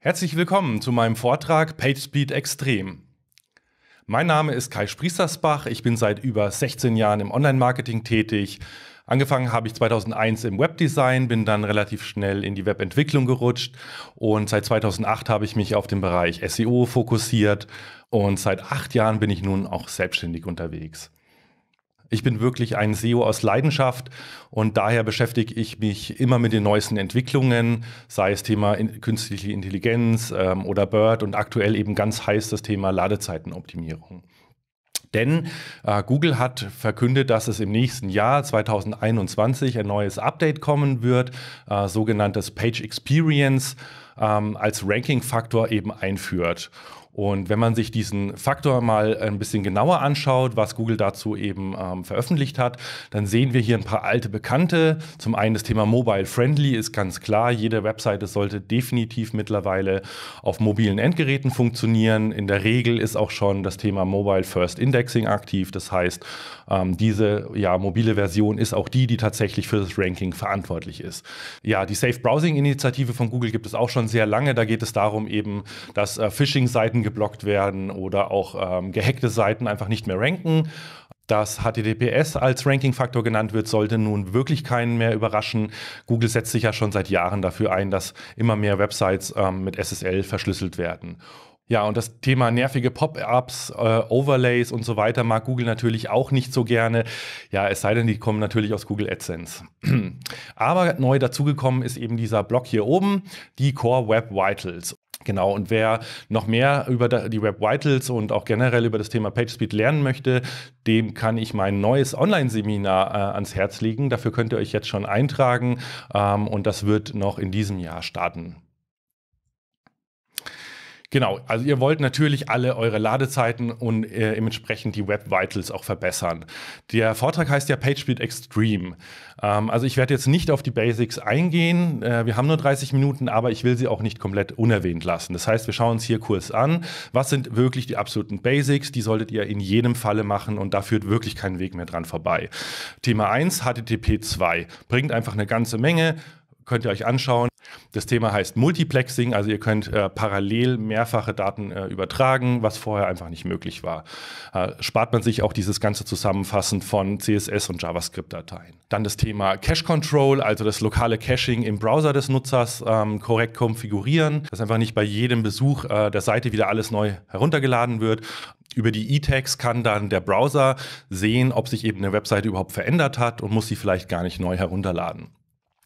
Herzlich willkommen zu meinem Vortrag PageSpeed Extrem. Mein Name ist Kai Spriestersbach, ich bin seit über 16 Jahren im Online-Marketing tätig. Angefangen habe ich 2001 im Webdesign, bin dann relativ schnell in die Webentwicklung gerutscht und seit 2008 habe ich mich auf den Bereich SEO fokussiert und seit acht Jahren bin ich nun auch selbstständig unterwegs. Ich bin wirklich ein SEO aus Leidenschaft und daher beschäftige ich mich immer mit den neuesten Entwicklungen, sei es Thema in, künstliche Intelligenz ähm, oder Bird und aktuell eben ganz heiß das Thema Ladezeitenoptimierung. Denn äh, Google hat verkündet, dass es im nächsten Jahr 2021 ein neues Update kommen wird, äh, sogenanntes Page Experience ähm, als Ranking-Faktor eben einführt. Und wenn man sich diesen Faktor mal ein bisschen genauer anschaut, was Google dazu eben ähm, veröffentlicht hat, dann sehen wir hier ein paar alte Bekannte. Zum einen das Thema Mobile Friendly ist ganz klar. Jede Webseite sollte definitiv mittlerweile auf mobilen Endgeräten funktionieren. In der Regel ist auch schon das Thema Mobile First Indexing aktiv. Das heißt, ähm, diese ja, mobile Version ist auch die, die tatsächlich für das Ranking verantwortlich ist. Ja, die Safe Browsing Initiative von Google gibt es auch schon sehr lange. Da geht es darum eben, dass äh, Phishing-Seiten geblockt werden oder auch ähm, gehackte Seiten einfach nicht mehr ranken. Dass HTTPS als Ranking-Faktor genannt wird, sollte nun wirklich keinen mehr überraschen. Google setzt sich ja schon seit Jahren dafür ein, dass immer mehr Websites ähm, mit SSL verschlüsselt werden. Ja, und das Thema nervige Pop-ups, äh, Overlays und so weiter mag Google natürlich auch nicht so gerne. Ja, es sei denn, die kommen natürlich aus Google AdSense. Aber neu dazugekommen ist eben dieser Block hier oben, die Core Web Vitals. Genau, und wer noch mehr über die Web Vitals und auch generell über das Thema PageSpeed lernen möchte, dem kann ich mein neues Online-Seminar äh, ans Herz legen. Dafür könnt ihr euch jetzt schon eintragen ähm, und das wird noch in diesem Jahr starten. Genau, also ihr wollt natürlich alle eure Ladezeiten und äh, entsprechend die Web Vitals auch verbessern. Der Vortrag heißt ja PageSpeed Extreme. Ähm, also ich werde jetzt nicht auf die Basics eingehen. Äh, wir haben nur 30 Minuten, aber ich will sie auch nicht komplett unerwähnt lassen. Das heißt, wir schauen uns hier kurz an, was sind wirklich die absoluten Basics, die solltet ihr in jedem Falle machen und da führt wirklich kein Weg mehr dran vorbei. Thema 1, HTTP 2, bringt einfach eine ganze Menge könnt ihr euch anschauen. Das Thema heißt Multiplexing, also ihr könnt äh, parallel mehrfache Daten äh, übertragen, was vorher einfach nicht möglich war. Äh, spart man sich auch dieses ganze Zusammenfassen von CSS und JavaScript-Dateien. Dann das Thema Cache Control, also das lokale Caching im Browser des Nutzers ähm, korrekt konfigurieren, dass einfach nicht bei jedem Besuch äh, der Seite wieder alles neu heruntergeladen wird. Über die E-Tags kann dann der Browser sehen, ob sich eben eine Webseite überhaupt verändert hat und muss sie vielleicht gar nicht neu herunterladen.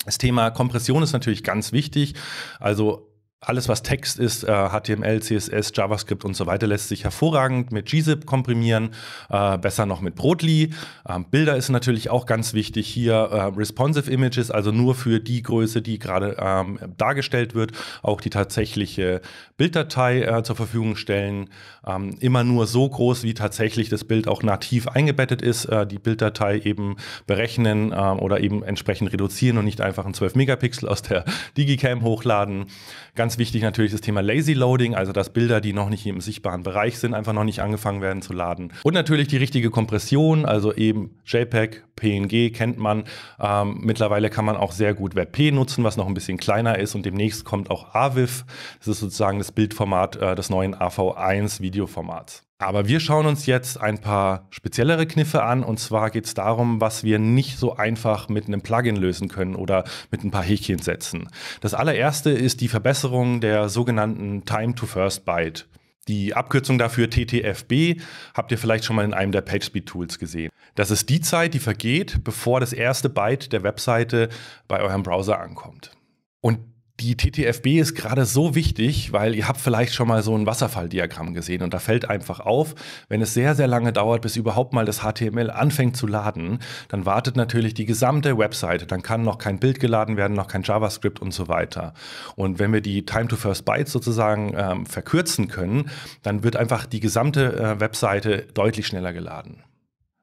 Das Thema Kompression ist natürlich ganz wichtig. Also alles, was Text ist, HTML, äh, CSS, JavaScript und so weiter, lässt sich hervorragend mit gzip komprimieren, äh, besser noch mit Brotli. Ähm, Bilder ist natürlich auch ganz wichtig hier. Äh, responsive Images, also nur für die Größe, die gerade ähm, dargestellt wird, auch die tatsächliche Bilddatei zur Verfügung stellen. Ähm, immer nur so groß, wie tatsächlich das Bild auch nativ eingebettet ist. die Bilddatei eben berechnen oder eben entsprechend reduzieren und nicht einfach ein 12 Megapixel aus der Digicam hochladen. Ganz Ganz wichtig natürlich das Thema Lazy Loading, also dass Bilder, die noch nicht im sichtbaren Bereich sind, einfach noch nicht angefangen werden zu laden. Und natürlich die richtige Kompression, also eben JPEG, PNG kennt man. Ähm, mittlerweile kann man auch sehr gut WebP nutzen, was noch ein bisschen kleiner ist. Und demnächst kommt auch AVIF. Das ist sozusagen das Bildformat äh, des neuen AV1 Videoformats. Aber wir schauen uns jetzt ein paar speziellere Kniffe an. Und zwar geht es darum, was wir nicht so einfach mit einem Plugin lösen können oder mit ein paar Häkchen setzen. Das allererste ist die Verbesserung der sogenannten Time to First Byte. Die Abkürzung dafür TTFB habt ihr vielleicht schon mal in einem der PageSpeed-Tools gesehen. Das ist die Zeit, die vergeht, bevor das erste Byte der Webseite bei eurem Browser ankommt. Und die TTFB ist gerade so wichtig, weil ihr habt vielleicht schon mal so ein Wasserfalldiagramm gesehen und da fällt einfach auf, wenn es sehr, sehr lange dauert, bis überhaupt mal das HTML anfängt zu laden, dann wartet natürlich die gesamte Webseite, dann kann noch kein Bild geladen werden, noch kein JavaScript und so weiter. Und wenn wir die Time to First Bytes sozusagen ähm, verkürzen können, dann wird einfach die gesamte äh, Webseite deutlich schneller geladen.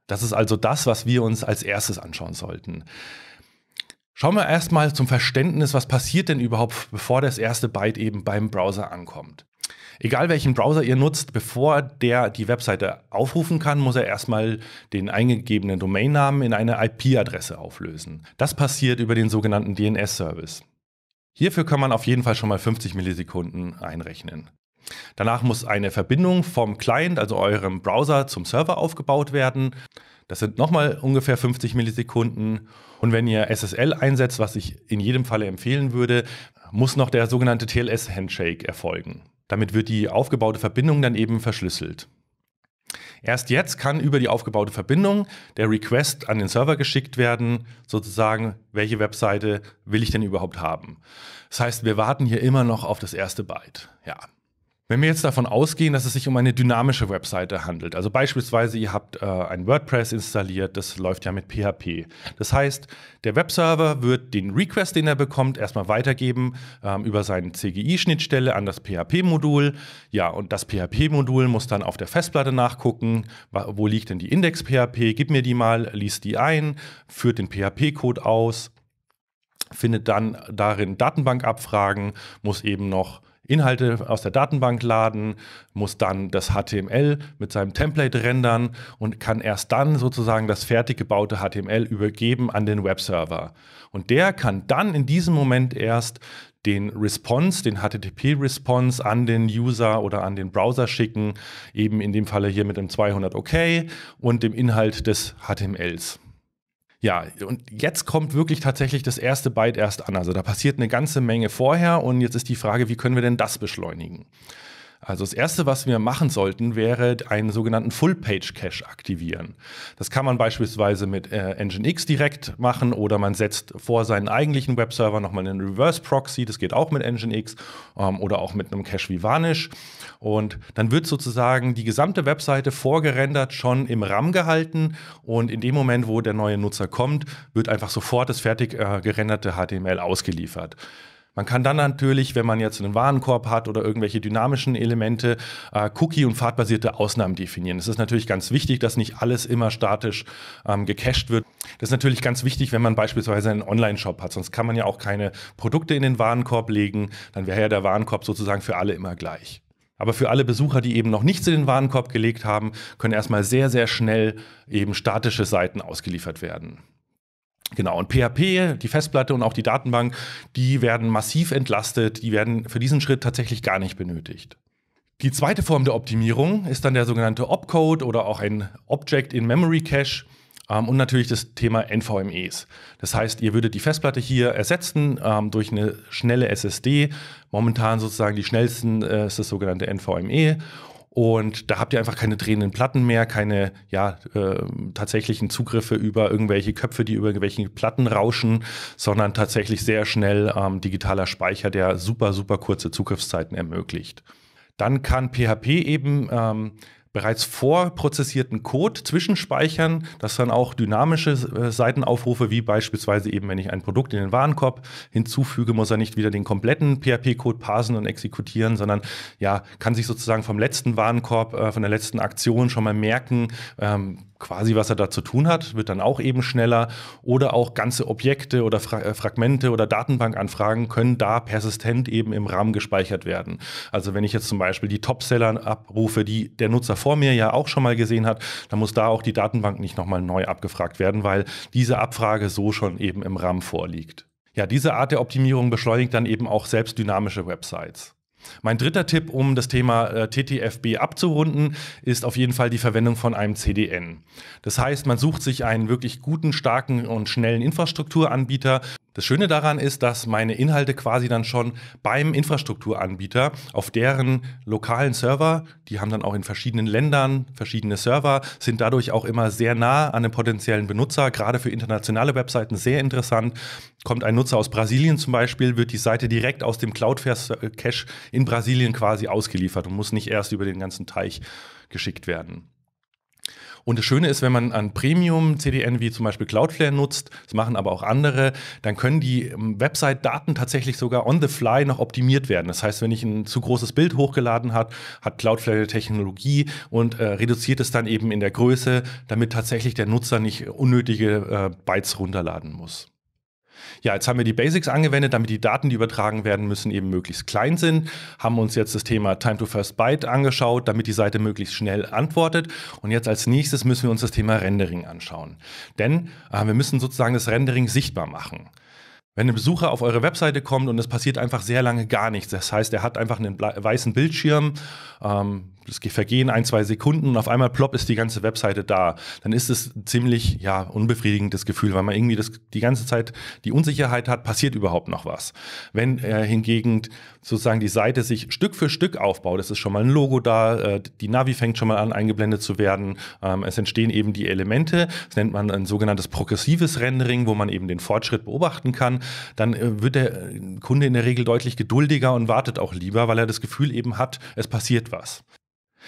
Das ist also das, was wir uns als erstes anschauen sollten. Schauen wir erstmal zum Verständnis, was passiert denn überhaupt, bevor das erste Byte eben beim Browser ankommt. Egal welchen Browser ihr nutzt, bevor der die Webseite aufrufen kann, muss er erstmal den eingegebenen Domainnamen in eine IP-Adresse auflösen. Das passiert über den sogenannten DNS-Service. Hierfür kann man auf jeden Fall schon mal 50 Millisekunden einrechnen. Danach muss eine Verbindung vom Client, also eurem Browser, zum Server aufgebaut werden. Das sind nochmal ungefähr 50 Millisekunden und wenn ihr SSL einsetzt, was ich in jedem Falle empfehlen würde, muss noch der sogenannte TLS-Handshake erfolgen. Damit wird die aufgebaute Verbindung dann eben verschlüsselt. Erst jetzt kann über die aufgebaute Verbindung der Request an den Server geschickt werden, sozusagen, welche Webseite will ich denn überhaupt haben. Das heißt, wir warten hier immer noch auf das erste Byte. Ja. Wenn wir jetzt davon ausgehen, dass es sich um eine dynamische Webseite handelt, also beispielsweise ihr habt äh, ein WordPress installiert, das läuft ja mit PHP. Das heißt, der Webserver wird den Request, den er bekommt, erstmal weitergeben ähm, über seine CGI-Schnittstelle an das PHP-Modul. Ja, und das PHP-Modul muss dann auf der Festplatte nachgucken, wo liegt denn die Index-PHP, gib mir die mal, liest die ein, führt den PHP-Code aus, findet dann darin Datenbankabfragen, muss eben noch Inhalte aus der Datenbank laden, muss dann das HTML mit seinem Template rendern und kann erst dann sozusagen das fertig gebaute HTML übergeben an den Webserver. Und der kann dann in diesem Moment erst den Response, den HTTP-Response an den User oder an den Browser schicken, eben in dem Falle hier mit dem 200 OK und dem Inhalt des HTMLs. Ja, und jetzt kommt wirklich tatsächlich das erste Byte erst an. Also da passiert eine ganze Menge vorher und jetzt ist die Frage, wie können wir denn das beschleunigen? Also das Erste, was wir machen sollten, wäre einen sogenannten Full-Page-Cache aktivieren. Das kann man beispielsweise mit äh, Nginx direkt machen oder man setzt vor seinen eigentlichen Webserver nochmal einen Reverse-Proxy, das geht auch mit Nginx ähm, oder auch mit einem Cache wie Varnish. Und dann wird sozusagen die gesamte Webseite vorgerendert, schon im RAM gehalten und in dem Moment, wo der neue Nutzer kommt, wird einfach sofort das fertig äh, gerenderte HTML ausgeliefert. Man kann dann natürlich, wenn man jetzt einen Warenkorb hat oder irgendwelche dynamischen Elemente, äh, Cookie- und pfadbasierte Ausnahmen definieren. Es ist natürlich ganz wichtig, dass nicht alles immer statisch ähm, gecached wird. Das ist natürlich ganz wichtig, wenn man beispielsweise einen Online-Shop hat. Sonst kann man ja auch keine Produkte in den Warenkorb legen. Dann wäre ja der Warenkorb sozusagen für alle immer gleich. Aber für alle Besucher, die eben noch nichts in den Warenkorb gelegt haben, können erstmal sehr, sehr schnell eben statische Seiten ausgeliefert werden. Genau, und PHP, die Festplatte und auch die Datenbank, die werden massiv entlastet, die werden für diesen Schritt tatsächlich gar nicht benötigt. Die zweite Form der Optimierung ist dann der sogenannte Opcode oder auch ein Object in Memory Cache ähm, und natürlich das Thema NVMEs. Das heißt, ihr würdet die Festplatte hier ersetzen ähm, durch eine schnelle SSD. Momentan sozusagen die schnellsten äh, ist das sogenannte NVMe. Und da habt ihr einfach keine drehenden Platten mehr, keine ja, äh, tatsächlichen Zugriffe über irgendwelche Köpfe, die über irgendwelche Platten rauschen, sondern tatsächlich sehr schnell ähm, digitaler Speicher, der super, super kurze Zugriffszeiten ermöglicht. Dann kann PHP eben ähm, bereits vorprozessierten Code zwischenspeichern, dass dann auch dynamische äh, Seitenaufrufe, wie beispielsweise eben, wenn ich ein Produkt in den Warenkorb hinzufüge, muss er nicht wieder den kompletten PHP-Code parsen und exekutieren, sondern ja, kann sich sozusagen vom letzten Warenkorb, äh, von der letzten Aktion schon mal merken, ähm, quasi was er da zu tun hat, wird dann auch eben schneller. Oder auch ganze Objekte oder Fra äh, Fragmente oder Datenbankanfragen können da persistent eben im RAM gespeichert werden. Also wenn ich jetzt zum Beispiel die Topseller abrufe, die der Nutzer vor mir ja auch schon mal gesehen hat, dann muss da auch die Datenbank nicht nochmal neu abgefragt werden, weil diese Abfrage so schon eben im RAM vorliegt. Ja, diese Art der Optimierung beschleunigt dann eben auch selbst dynamische Websites. Mein dritter Tipp, um das Thema äh, TTFB abzurunden, ist auf jeden Fall die Verwendung von einem CDN. Das heißt, man sucht sich einen wirklich guten, starken und schnellen Infrastrukturanbieter das Schöne daran ist, dass meine Inhalte quasi dann schon beim Infrastrukturanbieter auf deren lokalen Server, die haben dann auch in verschiedenen Ländern verschiedene Server, sind dadurch auch immer sehr nah an den potenziellen Benutzer, gerade für internationale Webseiten sehr interessant. Kommt ein Nutzer aus Brasilien zum Beispiel, wird die Seite direkt aus dem Cloudflare-Cache in Brasilien quasi ausgeliefert und muss nicht erst über den ganzen Teich geschickt werden. Und das Schöne ist, wenn man ein Premium-CDN wie zum Beispiel Cloudflare nutzt, das machen aber auch andere, dann können die ähm, Website-Daten tatsächlich sogar on the fly noch optimiert werden. Das heißt, wenn ich ein zu großes Bild hochgeladen hat, hat Cloudflare Technologie und äh, reduziert es dann eben in der Größe, damit tatsächlich der Nutzer nicht unnötige äh, Bytes runterladen muss. Ja, jetzt haben wir die Basics angewendet, damit die Daten, die übertragen werden müssen, eben möglichst klein sind. Haben uns jetzt das Thema Time to First Byte angeschaut, damit die Seite möglichst schnell antwortet. Und jetzt als nächstes müssen wir uns das Thema Rendering anschauen. Denn äh, wir müssen sozusagen das Rendering sichtbar machen. Wenn ein Besucher auf eure Webseite kommt und es passiert einfach sehr lange gar nichts, das heißt, er hat einfach einen weißen Bildschirm, ähm, es vergehen ein, zwei Sekunden und auf einmal plopp ist die ganze Webseite da. Dann ist es ein ziemlich ja, unbefriedigendes Gefühl, weil man irgendwie das, die ganze Zeit die Unsicherheit hat, passiert überhaupt noch was. Wenn äh, hingegen sozusagen die Seite sich Stück für Stück aufbaut, es ist schon mal ein Logo da, äh, die Navi fängt schon mal an eingeblendet zu werden, ähm, es entstehen eben die Elemente, das nennt man ein sogenanntes progressives Rendering, wo man eben den Fortschritt beobachten kann, dann äh, wird der äh, Kunde in der Regel deutlich geduldiger und wartet auch lieber, weil er das Gefühl eben hat, es passiert was.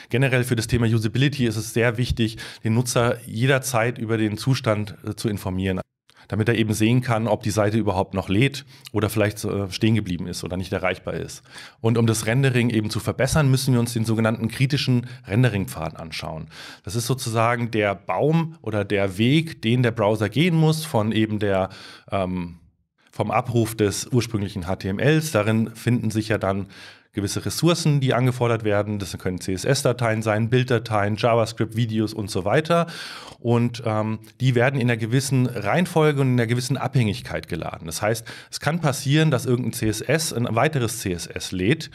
Generell für das Thema Usability ist es sehr wichtig, den Nutzer jederzeit über den Zustand äh, zu informieren, damit er eben sehen kann, ob die Seite überhaupt noch lädt oder vielleicht äh, stehen geblieben ist oder nicht erreichbar ist. Und um das Rendering eben zu verbessern, müssen wir uns den sogenannten kritischen Rendering-Pfad anschauen. Das ist sozusagen der Baum oder der Weg, den der Browser gehen muss von eben der ähm, vom Abruf des ursprünglichen HTMLs. Darin finden sich ja dann gewisse Ressourcen, die angefordert werden. Das können CSS-Dateien sein, Bilddateien, JavaScript, Videos und so weiter. Und ähm, die werden in einer gewissen Reihenfolge und in einer gewissen Abhängigkeit geladen. Das heißt, es kann passieren, dass irgendein CSS ein weiteres CSS lädt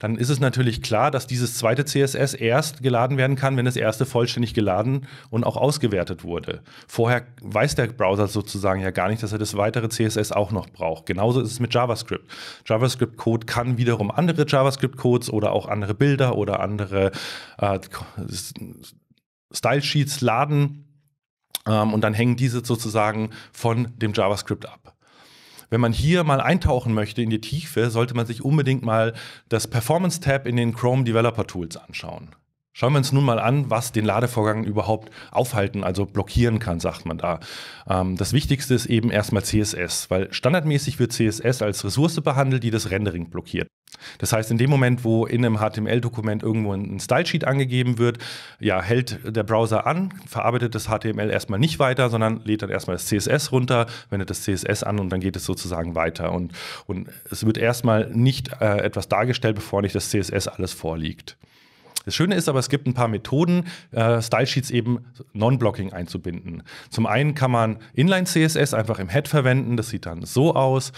dann ist es natürlich klar, dass dieses zweite CSS erst geladen werden kann, wenn das erste vollständig geladen und auch ausgewertet wurde. Vorher weiß der Browser sozusagen ja gar nicht, dass er das weitere CSS auch noch braucht. Genauso ist es mit JavaScript. JavaScript-Code kann wiederum andere JavaScript-Codes oder auch andere Bilder oder andere äh, Style-Sheets laden. Ähm, und dann hängen diese sozusagen von dem JavaScript ab wenn man hier mal eintauchen möchte in die Tiefe, sollte man sich unbedingt mal das Performance-Tab in den Chrome Developer Tools anschauen. Schauen wir uns nun mal an, was den Ladevorgang überhaupt aufhalten, also blockieren kann, sagt man da. Ähm, das Wichtigste ist eben erstmal CSS, weil standardmäßig wird CSS als Ressource behandelt, die das Rendering blockiert. Das heißt, in dem Moment, wo in einem HTML-Dokument irgendwo ein Stylesheet angegeben wird, ja, hält der Browser an, verarbeitet das HTML erstmal nicht weiter, sondern lädt dann erstmal das CSS runter, wendet das CSS an und dann geht es sozusagen weiter. Und, und es wird erstmal nicht äh, etwas dargestellt, bevor nicht das CSS alles vorliegt. Das Schöne ist aber, es gibt ein paar Methoden, äh, Style Sheets eben Non-Blocking einzubinden. Zum einen kann man Inline-CSS einfach im Head verwenden, das sieht dann so aus.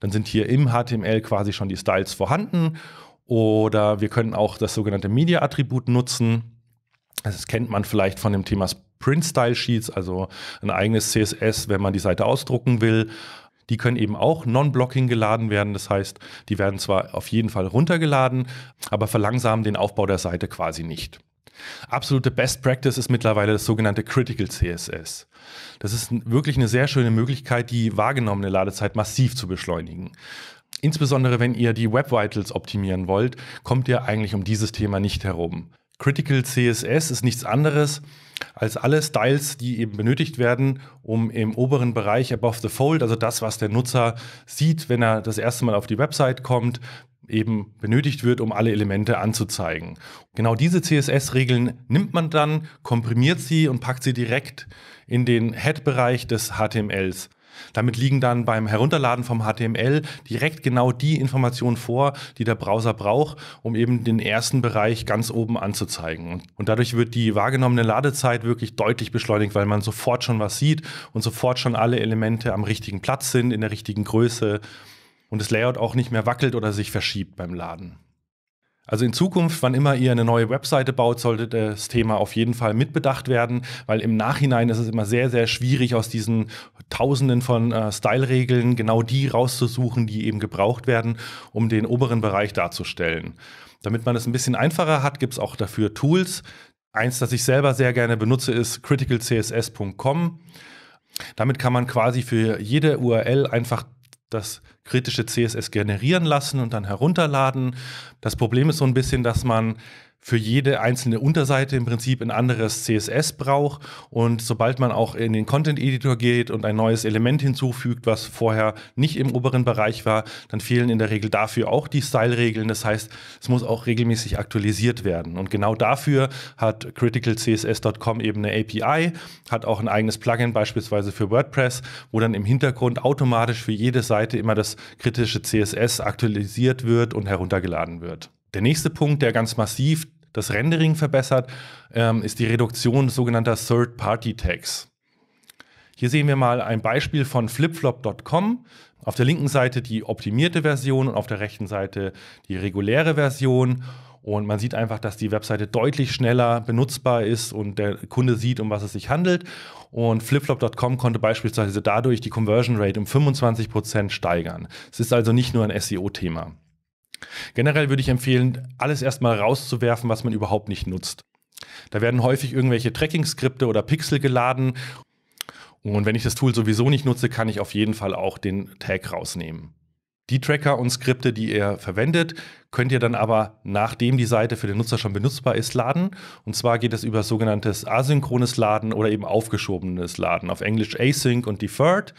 Dann sind hier im HTML quasi schon die Styles vorhanden. Oder wir können auch das sogenannte Media-Attribut nutzen. Das kennt man vielleicht von dem Thema Print-Style-Sheets, also ein eigenes CSS, wenn man die Seite ausdrucken will. Die können eben auch non-blocking geladen werden. Das heißt, die werden zwar auf jeden Fall runtergeladen, aber verlangsamen den Aufbau der Seite quasi nicht. Absolute Best Practice ist mittlerweile das sogenannte Critical CSS. Das ist wirklich eine sehr schöne Möglichkeit, die wahrgenommene Ladezeit massiv zu beschleunigen. Insbesondere wenn ihr die Web Vitals optimieren wollt, kommt ihr eigentlich um dieses Thema nicht herum. Critical CSS ist nichts anderes als alle Styles, die eben benötigt werden, um im oberen Bereich above the fold, also das, was der Nutzer sieht, wenn er das erste Mal auf die Website kommt, eben benötigt wird, um alle Elemente anzuzeigen. Genau diese CSS-Regeln nimmt man dann, komprimiert sie und packt sie direkt in den Head-Bereich des HTMLs. Damit liegen dann beim Herunterladen vom HTML direkt genau die Informationen vor, die der Browser braucht, um eben den ersten Bereich ganz oben anzuzeigen. Und dadurch wird die wahrgenommene Ladezeit wirklich deutlich beschleunigt, weil man sofort schon was sieht und sofort schon alle Elemente am richtigen Platz sind, in der richtigen Größe und das Layout auch nicht mehr wackelt oder sich verschiebt beim Laden. Also in Zukunft, wann immer ihr eine neue Webseite baut, sollte das Thema auf jeden Fall mitbedacht werden, weil im Nachhinein ist es immer sehr, sehr schwierig, aus diesen Tausenden von äh, Style-Regeln genau die rauszusuchen, die eben gebraucht werden, um den oberen Bereich darzustellen. Damit man es ein bisschen einfacher hat, gibt es auch dafür Tools. Eins, das ich selber sehr gerne benutze, ist criticalcss.com. Damit kann man quasi für jede URL einfach das kritische CSS generieren lassen und dann herunterladen. Das Problem ist so ein bisschen, dass man für jede einzelne Unterseite im Prinzip ein anderes CSS braucht. Und sobald man auch in den Content Editor geht und ein neues Element hinzufügt, was vorher nicht im oberen Bereich war, dann fehlen in der Regel dafür auch die Style-Regeln. Das heißt, es muss auch regelmäßig aktualisiert werden. Und genau dafür hat criticalcss.com eben eine API, hat auch ein eigenes Plugin beispielsweise für WordPress, wo dann im Hintergrund automatisch für jede Seite immer das kritische CSS aktualisiert wird und heruntergeladen wird. Der nächste Punkt, der ganz massiv das Rendering verbessert, ähm, ist die Reduktion sogenannter Third-Party-Tags. Hier sehen wir mal ein Beispiel von flipflop.com. Auf der linken Seite die optimierte Version und auf der rechten Seite die reguläre Version. Und man sieht einfach, dass die Webseite deutlich schneller benutzbar ist und der Kunde sieht, um was es sich handelt. Und flipflop.com konnte beispielsweise dadurch die Conversion Rate um 25% Prozent steigern. Es ist also nicht nur ein SEO-Thema. Generell würde ich empfehlen, alles erstmal rauszuwerfen, was man überhaupt nicht nutzt. Da werden häufig irgendwelche Tracking-Skripte oder Pixel geladen. Und wenn ich das Tool sowieso nicht nutze, kann ich auf jeden Fall auch den Tag rausnehmen. Die Tracker und Skripte, die ihr verwendet, könnt ihr dann aber, nachdem die Seite für den Nutzer schon benutzbar ist, laden. Und zwar geht es über sogenanntes asynchrones Laden oder eben aufgeschobenes Laden. Auf Englisch Async und Deferred.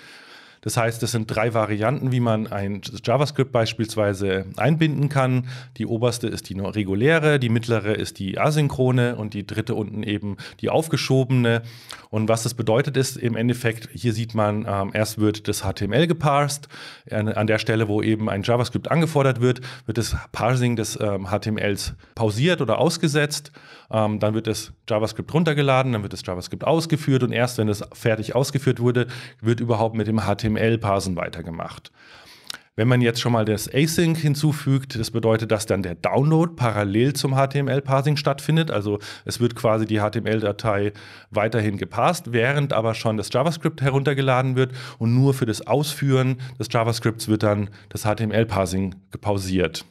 Das heißt, es sind drei Varianten, wie man ein JavaScript beispielsweise einbinden kann. Die oberste ist die reguläre, die mittlere ist die asynchrone und die dritte unten eben die aufgeschobene. Und was das bedeutet ist, im Endeffekt, hier sieht man, ähm, erst wird das HTML geparsed. An der Stelle, wo eben ein JavaScript angefordert wird, wird das Parsing des ähm, HTMLs pausiert oder ausgesetzt. Ähm, dann wird das JavaScript runtergeladen, dann wird das JavaScript ausgeführt und erst wenn es fertig ausgeführt wurde, wird überhaupt mit dem HTML html parsen weitergemacht. Wenn man jetzt schon mal das Async hinzufügt, das bedeutet, dass dann der Download parallel zum HTML-Parsing stattfindet. Also es wird quasi die HTML-Datei weiterhin gepasst, während aber schon das JavaScript heruntergeladen wird und nur für das Ausführen des JavaScripts wird dann das HTML-Parsing gepausiert.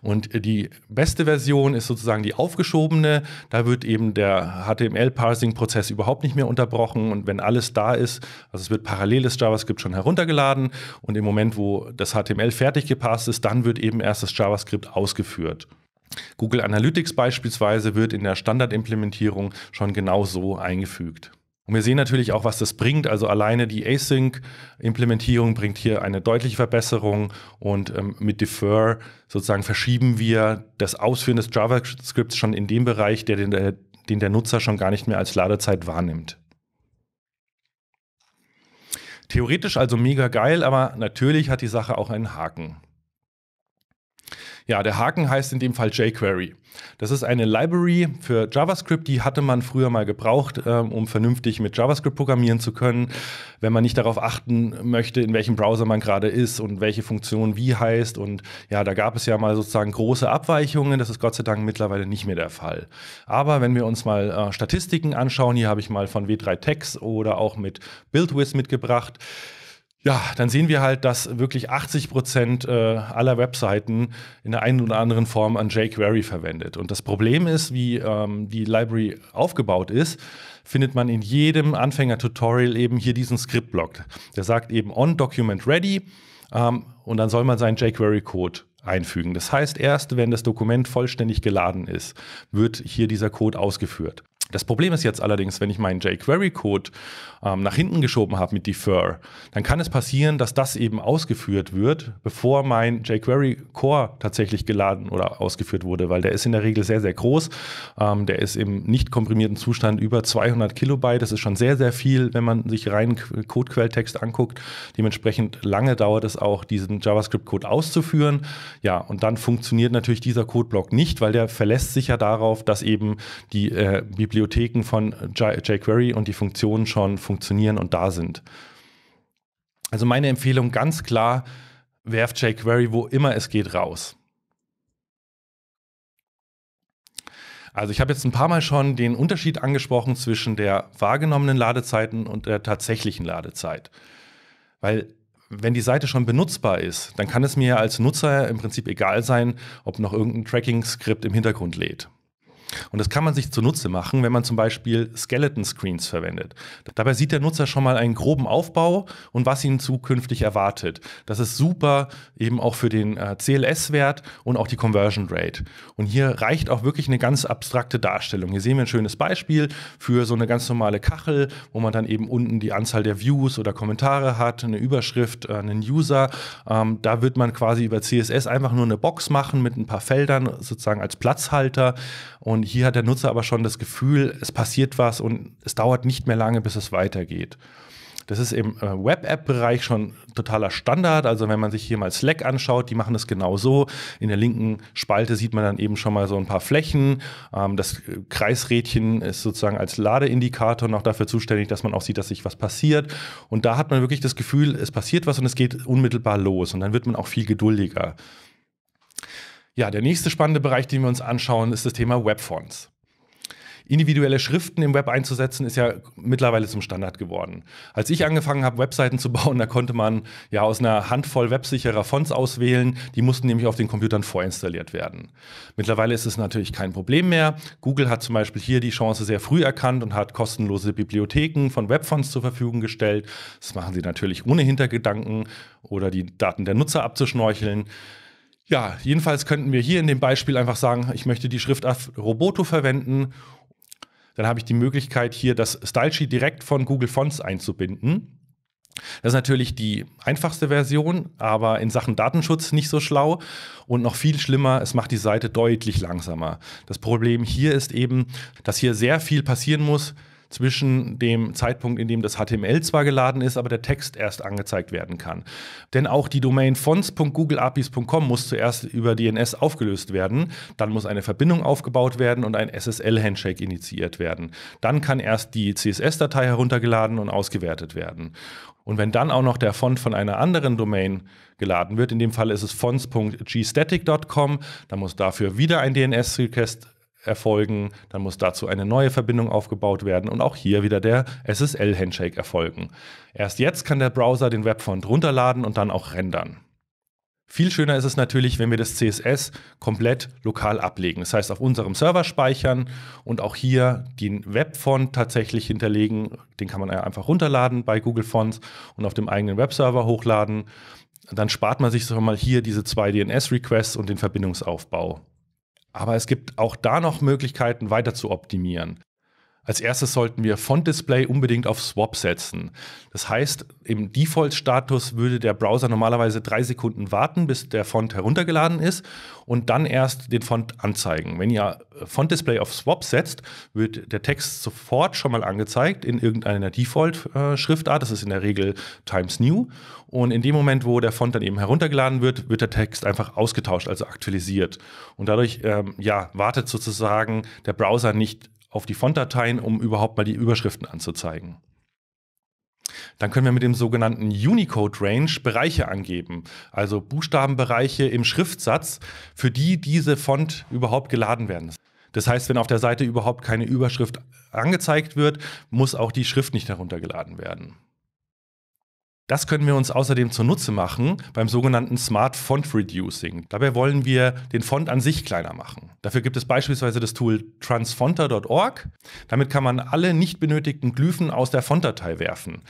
Und die beste Version ist sozusagen die aufgeschobene. Da wird eben der HTML-Parsing-Prozess überhaupt nicht mehr unterbrochen. Und wenn alles da ist, also es wird paralleles JavaScript schon heruntergeladen und im Moment, wo das HTML fertig gepasst ist, dann wird eben erst das JavaScript ausgeführt. Google Analytics beispielsweise wird in der Standardimplementierung schon genau so eingefügt. Und wir sehen natürlich auch, was das bringt. Also alleine die Async-Implementierung bringt hier eine deutliche Verbesserung und ähm, mit Defer sozusagen verschieben wir das Ausführen des JavaScripts schon in den Bereich, der den, der, äh, den der Nutzer schon gar nicht mehr als Ladezeit wahrnimmt. Theoretisch also mega geil, aber natürlich hat die Sache auch einen Haken. Ja, der Haken heißt in dem Fall jQuery. Das ist eine Library für JavaScript, die hatte man früher mal gebraucht, ähm, um vernünftig mit JavaScript programmieren zu können, wenn man nicht darauf achten möchte, in welchem Browser man gerade ist und welche Funktion wie heißt. Und ja, da gab es ja mal sozusagen große Abweichungen. Das ist Gott sei Dank mittlerweile nicht mehr der Fall. Aber wenn wir uns mal äh, Statistiken anschauen, hier habe ich mal von w 3 techs oder auch mit BuildWiz mitgebracht. Ja, dann sehen wir halt, dass wirklich 80 Prozent äh, aller Webseiten in der einen oder anderen Form an jQuery verwendet. Und das Problem ist, wie ähm, die Library aufgebaut ist, findet man in jedem Anfänger-Tutorial eben hier diesen Skriptblock. Der sagt eben on document ready ähm, und dann soll man seinen jQuery-Code einfügen. Das heißt, erst wenn das Dokument vollständig geladen ist, wird hier dieser Code ausgeführt. Das Problem ist jetzt allerdings, wenn ich meinen jQuery-Code ähm, nach hinten geschoben habe mit Defer, dann kann es passieren, dass das eben ausgeführt wird, bevor mein jQuery-Core tatsächlich geladen oder ausgeführt wurde, weil der ist in der Regel sehr, sehr groß. Ähm, der ist im nicht komprimierten Zustand über 200 Kilobyte. Das ist schon sehr, sehr viel, wenn man sich reinen quelltext anguckt. Dementsprechend lange dauert es auch, diesen JavaScript-Code auszuführen. Ja, und dann funktioniert natürlich dieser Codeblock nicht, weil der verlässt sich ja darauf, dass eben die äh, Bibliothek Bibliotheken von jQuery und die Funktionen schon funktionieren und da sind. Also meine Empfehlung ganz klar, werft jQuery wo immer es geht raus. Also ich habe jetzt ein paar Mal schon den Unterschied angesprochen zwischen der wahrgenommenen Ladezeiten und der tatsächlichen Ladezeit. Weil wenn die Seite schon benutzbar ist, dann kann es mir als Nutzer im Prinzip egal sein, ob noch irgendein Tracking-Skript im Hintergrund lädt. Und das kann man sich zunutze machen, wenn man zum Beispiel Skeleton Screens verwendet. Dabei sieht der Nutzer schon mal einen groben Aufbau und was ihn zukünftig erwartet. Das ist super eben auch für den äh, CLS-Wert und auch die Conversion Rate. Und hier reicht auch wirklich eine ganz abstrakte Darstellung. Hier sehen wir ein schönes Beispiel für so eine ganz normale Kachel, wo man dann eben unten die Anzahl der Views oder Kommentare hat, eine Überschrift, äh, einen User. Ähm, da wird man quasi über CSS einfach nur eine Box machen mit ein paar Feldern sozusagen als Platzhalter und und hier hat der Nutzer aber schon das Gefühl, es passiert was und es dauert nicht mehr lange, bis es weitergeht. Das ist im äh, Web-App-Bereich schon totaler Standard. Also wenn man sich hier mal Slack anschaut, die machen das genau so. In der linken Spalte sieht man dann eben schon mal so ein paar Flächen. Ähm, das äh, Kreisrädchen ist sozusagen als Ladeindikator noch dafür zuständig, dass man auch sieht, dass sich was passiert. Und da hat man wirklich das Gefühl, es passiert was und es geht unmittelbar los. Und dann wird man auch viel geduldiger. Ja, der nächste spannende Bereich, den wir uns anschauen, ist das Thema Webfonts. Individuelle Schriften im Web einzusetzen, ist ja mittlerweile zum Standard geworden. Als ich angefangen habe, Webseiten zu bauen, da konnte man ja aus einer Handvoll websicherer Fonts auswählen. Die mussten nämlich auf den Computern vorinstalliert werden. Mittlerweile ist es natürlich kein Problem mehr. Google hat zum Beispiel hier die Chance sehr früh erkannt und hat kostenlose Bibliotheken von Webfonts zur Verfügung gestellt. Das machen sie natürlich ohne Hintergedanken oder die Daten der Nutzer abzuschnorcheln. Ja, jedenfalls könnten wir hier in dem Beispiel einfach sagen, ich möchte die Schriftart Roboto verwenden. Dann habe ich die Möglichkeit, hier das Stylesheet direkt von Google Fonts einzubinden. Das ist natürlich die einfachste Version, aber in Sachen Datenschutz nicht so schlau und noch viel schlimmer, es macht die Seite deutlich langsamer. Das Problem hier ist eben, dass hier sehr viel passieren muss, zwischen dem Zeitpunkt, in dem das HTML zwar geladen ist, aber der Text erst angezeigt werden kann. Denn auch die Domain fonts.googleapis.com muss zuerst über DNS aufgelöst werden, dann muss eine Verbindung aufgebaut werden und ein SSL-Handshake initiiert werden. Dann kann erst die CSS-Datei heruntergeladen und ausgewertet werden. Und wenn dann auch noch der Font von einer anderen Domain geladen wird, in dem Fall ist es fonts.gstatic.com, dann muss dafür wieder ein DNS-Request erfolgen, dann muss dazu eine neue Verbindung aufgebaut werden und auch hier wieder der SSL-Handshake erfolgen. Erst jetzt kann der Browser den Webfont runterladen und dann auch rendern. Viel schöner ist es natürlich, wenn wir das CSS komplett lokal ablegen. Das heißt, auf unserem Server speichern und auch hier den Webfont tatsächlich hinterlegen. Den kann man einfach runterladen bei Google Fonts und auf dem eigenen Webserver hochladen. Dann spart man sich schon mal hier diese zwei DNS-Requests und den Verbindungsaufbau. Aber es gibt auch da noch Möglichkeiten, weiter zu optimieren. Als erstes sollten wir Font-Display unbedingt auf Swap setzen. Das heißt, im Default-Status würde der Browser normalerweise drei Sekunden warten, bis der Font heruntergeladen ist und dann erst den Font anzeigen. Wenn ihr äh, Font-Display auf Swap setzt, wird der Text sofort schon mal angezeigt in irgendeiner Default-Schriftart. Äh, das ist in der Regel Times New. Und in dem Moment, wo der Font dann eben heruntergeladen wird, wird der Text einfach ausgetauscht, also aktualisiert. Und dadurch ähm, ja, wartet sozusagen der Browser nicht auf die Fontdateien, um überhaupt mal die Überschriften anzuzeigen. Dann können wir mit dem sogenannten Unicode Range Bereiche angeben, also Buchstabenbereiche im Schriftsatz, für die diese Font überhaupt geladen werden. Das heißt, wenn auf der Seite überhaupt keine Überschrift angezeigt wird, muss auch die Schrift nicht heruntergeladen werden. Das können wir uns außerdem zunutze machen beim sogenannten Smart Font Reducing. Dabei wollen wir den Font an sich kleiner machen. Dafür gibt es beispielsweise das Tool transfonter.org. Damit kann man alle nicht benötigten Glyphen aus der Fontdatei werfen.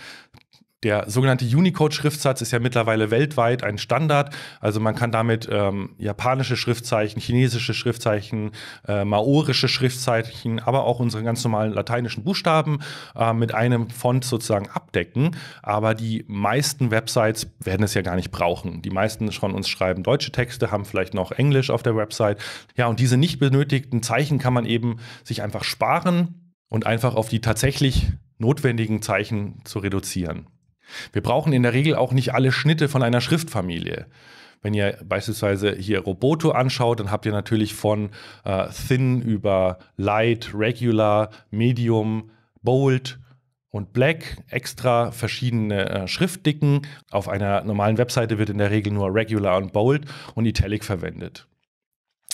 Der sogenannte Unicode-Schriftsatz ist ja mittlerweile weltweit ein Standard. Also man kann damit ähm, japanische Schriftzeichen, chinesische Schriftzeichen, äh, maorische Schriftzeichen, aber auch unsere ganz normalen lateinischen Buchstaben äh, mit einem Font sozusagen abdecken. Aber die meisten Websites werden es ja gar nicht brauchen. Die meisten von uns schreiben deutsche Texte, haben vielleicht noch Englisch auf der Website. Ja, und diese nicht benötigten Zeichen kann man eben sich einfach sparen und einfach auf die tatsächlich notwendigen Zeichen zu reduzieren. Wir brauchen in der Regel auch nicht alle Schnitte von einer Schriftfamilie. Wenn ihr beispielsweise hier Roboto anschaut, dann habt ihr natürlich von äh, Thin über Light, Regular, Medium, Bold und Black extra verschiedene äh, Schriftdicken. Auf einer normalen Webseite wird in der Regel nur Regular und Bold und Italic verwendet.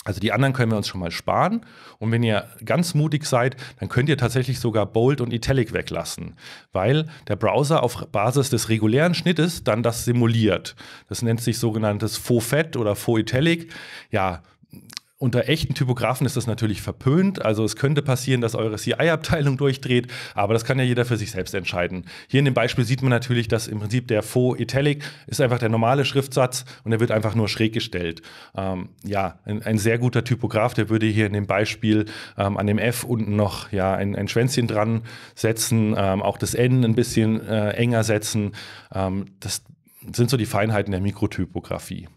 Also die anderen können wir uns schon mal sparen. Und wenn ihr ganz mutig seid, dann könnt ihr tatsächlich sogar Bold und Italic weglassen, weil der Browser auf Basis des regulären Schnittes dann das simuliert. Das nennt sich sogenanntes Faux-Fett oder Faux-Italic. Ja, unter echten Typografen ist das natürlich verpönt. Also es könnte passieren, dass eure CI-Abteilung durchdreht, aber das kann ja jeder für sich selbst entscheiden. Hier in dem Beispiel sieht man natürlich, dass im Prinzip der Faux Italic ist einfach der normale Schriftsatz und er wird einfach nur schräg gestellt. Ähm, ja, ein, ein, sehr guter Typograf, der würde hier in dem Beispiel ähm, an dem F unten noch ja, ein, ein Schwänzchen dran setzen, ähm, auch das N ein bisschen äh, enger setzen. Ähm, das sind so die Feinheiten der Mikrotypografie.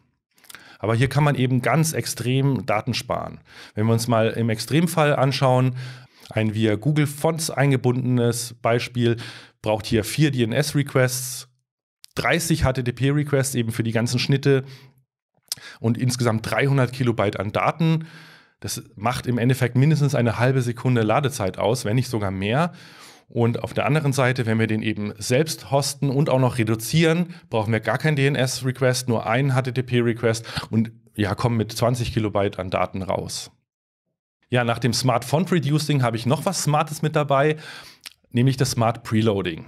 Aber hier kann man eben ganz extrem Daten sparen. Wenn wir uns mal im Extremfall anschauen, ein via Google Fonts eingebundenes Beispiel braucht hier vier DNS-Requests, 30 HTTP-Requests eben für die ganzen Schnitte und insgesamt 300 Kilobyte an Daten. Das macht im Endeffekt mindestens eine halbe Sekunde Ladezeit aus, wenn nicht sogar mehr. Und auf der anderen Seite, wenn wir den eben selbst hosten und auch noch reduzieren, brauchen wir gar keinen DNS-Request, nur einen HTTP-Request und ja, kommen mit 20 Kilobyte an Daten raus. Ja, nach dem Smart Font Reducing habe ich noch was Smartes mit dabei, nämlich das Smart Preloading.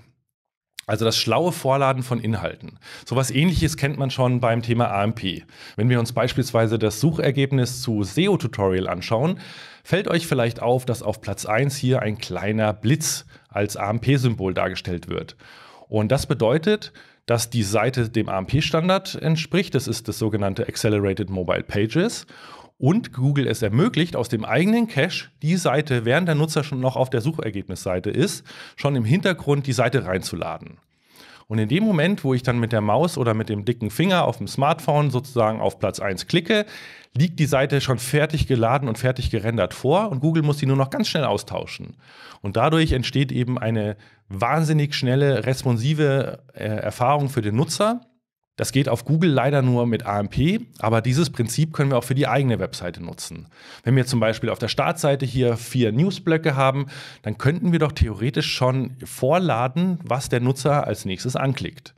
Also das schlaue Vorladen von Inhalten. So Sowas ähnliches kennt man schon beim Thema AMP. Wenn wir uns beispielsweise das Suchergebnis zu SEO-Tutorial anschauen, fällt euch vielleicht auf, dass auf Platz 1 hier ein kleiner Blitz als AMP-Symbol dargestellt wird. Und das bedeutet, dass die Seite dem AMP-Standard entspricht. Das ist das sogenannte Accelerated Mobile Pages. Und Google es ermöglicht, aus dem eigenen Cache die Seite, während der Nutzer schon noch auf der Suchergebnisseite ist, schon im Hintergrund die Seite reinzuladen. Und in dem Moment, wo ich dann mit der Maus oder mit dem dicken Finger auf dem Smartphone sozusagen auf Platz 1 klicke, liegt die Seite schon fertig geladen und fertig gerendert vor und Google muss sie nur noch ganz schnell austauschen. Und dadurch entsteht eben eine wahnsinnig schnelle, responsive äh, Erfahrung für den Nutzer das geht auf Google leider nur mit AMP, aber dieses Prinzip können wir auch für die eigene Webseite nutzen. Wenn wir zum Beispiel auf der Startseite hier vier Newsblöcke haben, dann könnten wir doch theoretisch schon vorladen, was der Nutzer als nächstes anklickt.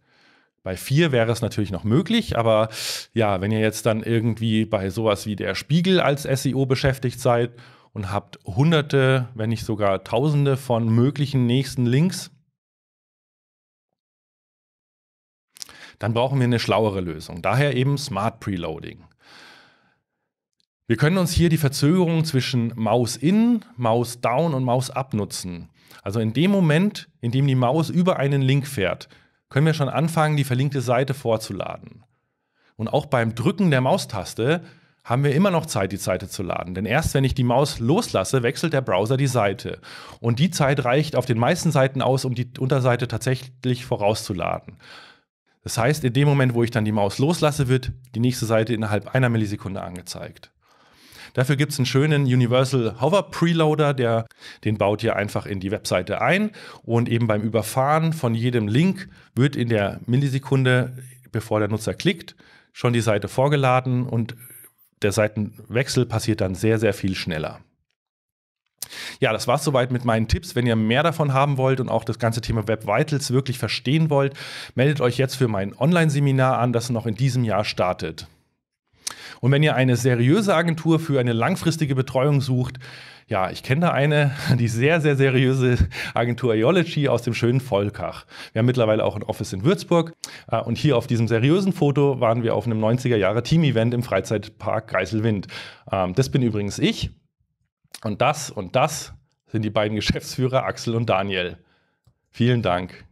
Bei vier wäre es natürlich noch möglich, aber ja, wenn ihr jetzt dann irgendwie bei sowas wie der Spiegel als SEO beschäftigt seid und habt hunderte, wenn nicht sogar tausende von möglichen nächsten Links, dann brauchen wir eine schlauere Lösung. Daher eben Smart Preloading. Wir können uns hier die Verzögerung zwischen Maus in, Maus down und Maus up nutzen. Also in dem Moment, in dem die Maus über einen Link fährt, können wir schon anfangen, die verlinkte Seite vorzuladen. Und auch beim Drücken der Maustaste haben wir immer noch Zeit, die Seite zu laden. Denn erst wenn ich die Maus loslasse, wechselt der Browser die Seite. Und die Zeit reicht auf den meisten Seiten aus, um die Unterseite tatsächlich vorauszuladen. Das heißt, in dem Moment, wo ich dann die Maus loslasse, wird die nächste Seite innerhalb einer Millisekunde angezeigt. Dafür gibt es einen schönen Universal Hover Preloader, der, den baut ihr einfach in die Webseite ein und eben beim Überfahren von jedem Link wird in der Millisekunde, bevor der Nutzer klickt, schon die Seite vorgeladen und der Seitenwechsel passiert dann sehr, sehr viel schneller. Ja, das war es soweit mit meinen Tipps. Wenn ihr mehr davon haben wollt und auch das ganze Thema Web Vitals wirklich verstehen wollt, meldet euch jetzt für mein Online-Seminar an, das noch in diesem Jahr startet. Und wenn ihr eine seriöse Agentur für eine langfristige Betreuung sucht, ja, ich kenne da eine, die sehr, sehr seriöse Agentur Iology aus dem schönen Volkach. Wir haben mittlerweile auch ein Office in Würzburg. Äh, und hier auf diesem seriösen Foto waren wir auf einem 90er Jahre Team-Event im Freizeitpark Geiselwind. Ähm, das bin übrigens ich. Und das und das sind die beiden Geschäftsführer Axel und Daniel. Vielen Dank.